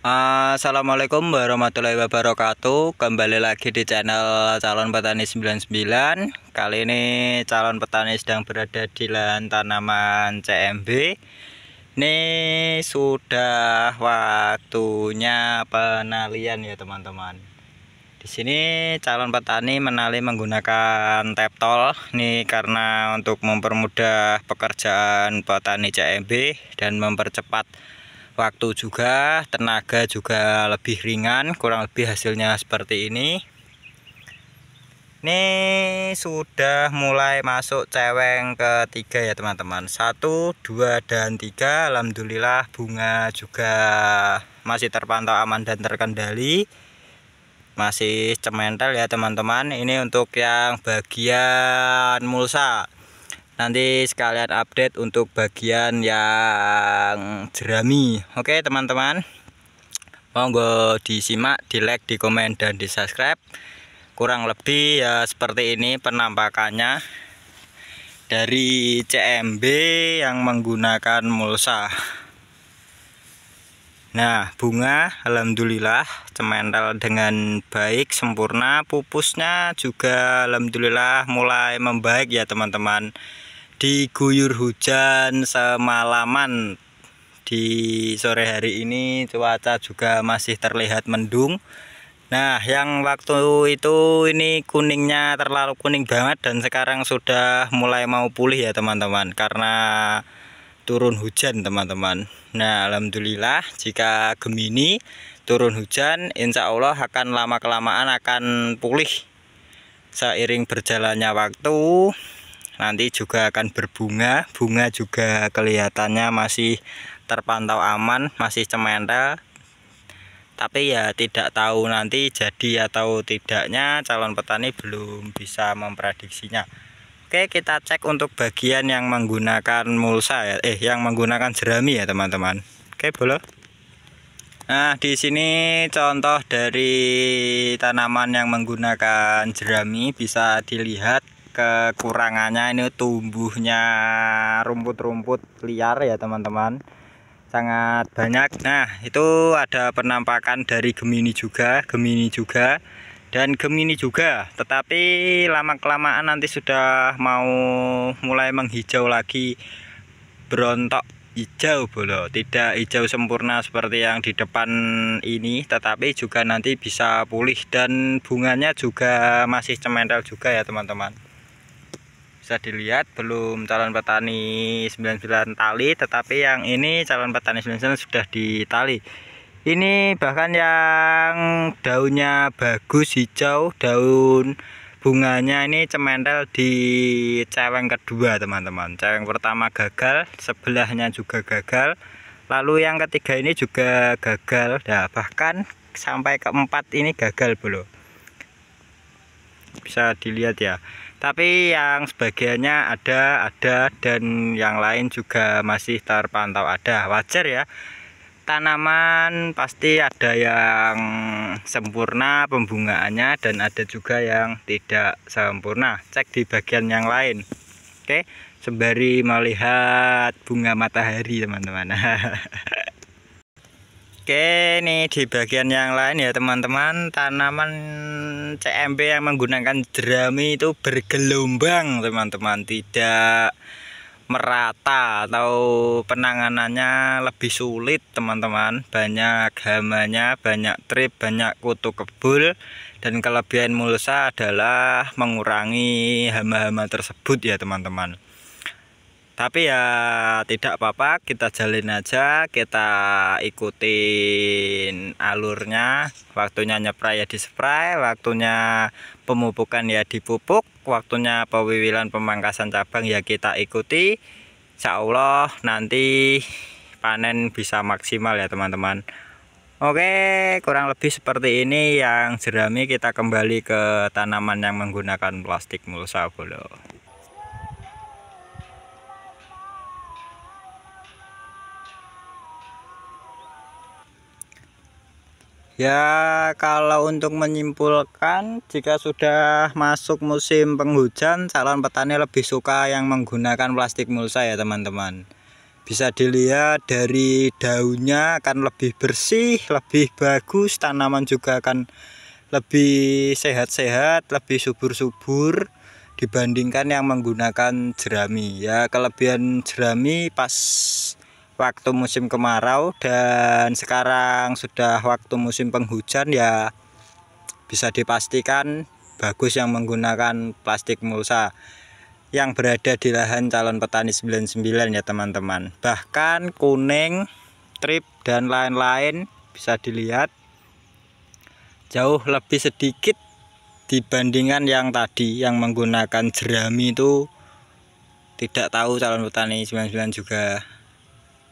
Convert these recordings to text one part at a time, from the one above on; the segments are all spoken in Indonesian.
Assalamualaikum warahmatullahi wabarakatuh Kembali lagi di channel calon petani 99 Kali ini calon petani sedang berada di lahan tanaman CMB Ini sudah waktunya penalian ya teman-teman di sini calon petani menali menggunakan teptol nih karena untuk mempermudah pekerjaan petani CMB dan mempercepat waktu juga tenaga juga lebih ringan kurang lebih hasilnya seperti ini ini sudah mulai masuk ceweng ketiga ya teman-teman satu dua dan tiga Alhamdulillah bunga juga masih terpantau aman dan terkendali masih cementel ya teman-teman ini untuk yang bagian mulsa nanti sekalian update untuk bagian yang jerami oke teman-teman monggo disimak di like di komen dan di subscribe kurang lebih ya seperti ini penampakannya dari CMB yang menggunakan mulsa Nah bunga Alhamdulillah cemental dengan baik sempurna pupusnya juga Alhamdulillah mulai membaik ya teman-teman di guyur hujan semalaman di sore hari ini cuaca juga masih terlihat mendung nah yang waktu itu ini kuningnya terlalu kuning banget dan sekarang sudah mulai mau pulih ya teman-teman karena turun hujan teman-teman nah Alhamdulillah jika Gemini turun hujan insya Allah akan lama-kelamaan akan pulih seiring berjalannya waktu nanti juga akan berbunga bunga juga kelihatannya masih terpantau aman masih cemental tapi ya tidak tahu nanti jadi atau tidaknya calon petani belum bisa memprediksinya Oke kita cek untuk bagian yang menggunakan mulsa ya eh yang menggunakan jerami ya teman-teman Oke boleh Nah, di sini contoh dari tanaman yang menggunakan jerami bisa dilihat kekurangannya ini tumbuhnya rumput-rumput liar ya teman-teman sangat banyak nah itu ada penampakan dari Gemini juga Gemini juga dan Gemini juga tetapi lama-kelamaan nanti sudah mau mulai menghijau lagi berontok hijau bolo tidak hijau sempurna seperti yang di depan ini tetapi juga nanti bisa pulih dan bunganya juga masih cemental juga ya teman-teman bisa dilihat belum calon petani 99 tali tetapi yang ini calon petani 99 sudah ditali ini bahkan yang daunnya bagus hijau daun bunganya ini cementel di ceweng kedua teman-teman ceweng pertama gagal sebelahnya juga gagal lalu yang ketiga ini juga gagal nah bahkan sampai keempat ini gagal belum bisa dilihat ya tapi yang sebagiannya ada ada dan yang lain juga masih terpantau ada wajar ya tanaman pasti ada yang sempurna pembungaannya dan ada juga yang tidak sempurna cek di bagian yang lain oke sembari melihat bunga matahari teman-teman Oke, ini di bagian yang lain ya teman-teman. Tanaman CMB yang menggunakan jerami itu bergelombang teman-teman, tidak merata atau penanganannya lebih sulit teman-teman. Banyak hamanya, banyak trip, banyak kutu kebul dan kelebihan mulsa adalah mengurangi hama-hama tersebut ya teman-teman tapi ya tidak apa-apa kita jalin aja kita ikutin alurnya waktunya nyepray ya spray, waktunya pemupukan ya dipupuk waktunya pewiwilan pemangkasan cabang ya kita ikuti Insya Allah nanti panen bisa maksimal ya teman-teman Oke kurang lebih seperti ini yang jerami kita kembali ke tanaman yang menggunakan plastik mulsa bolo Ya, kalau untuk menyimpulkan, jika sudah masuk musim penghujan, calon petani lebih suka yang menggunakan plastik mulsa ya teman-teman. Bisa dilihat dari daunnya akan lebih bersih, lebih bagus, tanaman juga akan lebih sehat-sehat, lebih subur-subur dibandingkan yang menggunakan jerami. Ya, kelebihan jerami pas waktu musim kemarau dan sekarang sudah waktu musim penghujan ya bisa dipastikan bagus yang menggunakan plastik mulsa yang berada di lahan calon petani 99 ya teman-teman bahkan kuning trip dan lain-lain bisa dilihat jauh lebih sedikit dibandingkan yang tadi yang menggunakan jerami itu tidak tahu calon petani 99 juga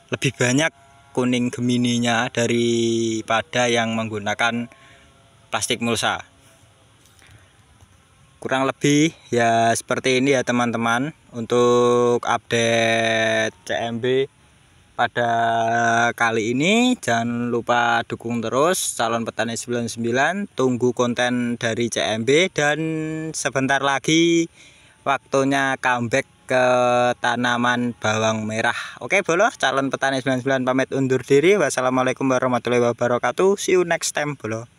lebih banyak kuning gemininya daripada yang menggunakan plastik mulsa kurang lebih ya seperti ini ya teman-teman untuk update CMB pada kali ini jangan lupa dukung terus calon petani 99 tunggu konten dari CMB dan sebentar lagi waktunya comeback ke tanaman bawang merah oke bolo calon petani 99 pamit undur diri wassalamualaikum warahmatullahi wabarakatuh see you next time bolo